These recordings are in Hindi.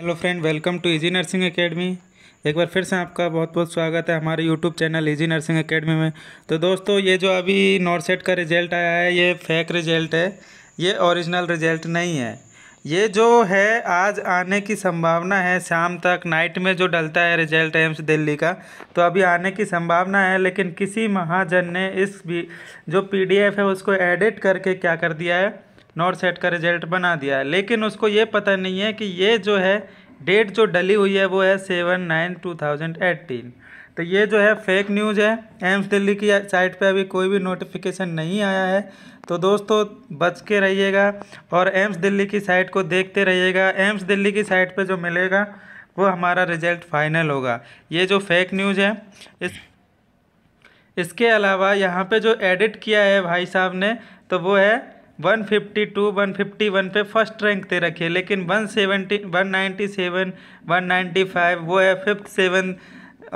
hello friend welcome to easy nursing academy एक बार फिर से आपका बहुत बहुत स्वागत है हमारे YouTube channel easy nursing academy में तो दोस्तों ये जो अभी नॉर्सेट का रिजल्ट आया है ये फेक रिजल्ट है ये ओरिजिनल रिजल्ट नहीं है ये जो है आज आने की संभावना है शाम तक नाइट में जो डलता है रिजल्ट एम्स दिल्ली का तो अभी आने की संभावना है लेकिन किसी महाजन ने इस भी जो पीडीएफ है उसको एडिट करके क्या कर दिया है नॉर सेट का रिजल्ट बना दिया लेकिन उसको ये पता नहीं है कि ये जो है डेट जो डली हुई है वो है seven nine two thousand eighteen तो ये जो है फेक न्यूज़ है एम्स दिल्ली की साइट पे अभी कोई भी नोटिफिकेशन नहीं आया है तो दोस्तों बच के रहिएगा और एम्स दिल्ली की साइट को देखते रहिएगा एम्स दिल्ली की साइट पे जो मिलेगा वो हमारा रिजल्ट फाइनल होगा ये जो फेक न्यूज़ है इस इसके अलावा यहाँ पे जो एडिट किया है भाई साहब ने तो वो है 152, 151 पे फर्स्ट रैंक दे रखी है लेकिन 170, 197, 195 वो है फिफ्थ सेवन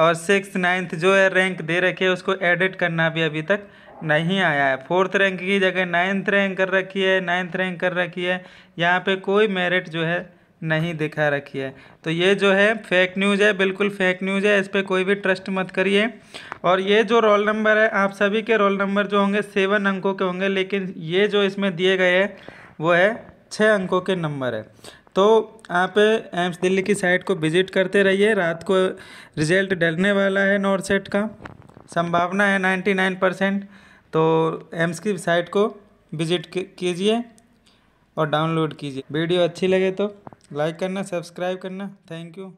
और सिक्स नाइन्थ जो है रैंक दे रखे है उसको एडिट करना भी अभी तक नहीं आया है फोर्थ रैंक की जगह नाइन्थ रैंक कर रखी है नाइन्थ रैंक कर रखी है यहाँ पे कोई मेरिट जो है नहीं दिखा रखी है तो ये जो है फेक न्यूज़ है बिल्कुल फेक न्यूज़ है इस पर कोई भी ट्रस्ट मत करिए और ये जो रोल नंबर है आप सभी के रोल नंबर जो होंगे सेवन अंकों के होंगे लेकिन ये जो इसमें दिए गए हैं वो है छः अंकों के नंबर है तो आप एम्स दिल्ली की साइट को विजिट करते रहिए रात को रिजल्ट डलने वाला है नॉर्थ सेट का संभावना है नाइन्टी नाइन परसेंट तो एम्स की साइट को विजिट कीजिए और डाउनलोड कीजिए वीडियो अच्छी लगे तो लाइक करना सब्सक्राइब करना थैंक यू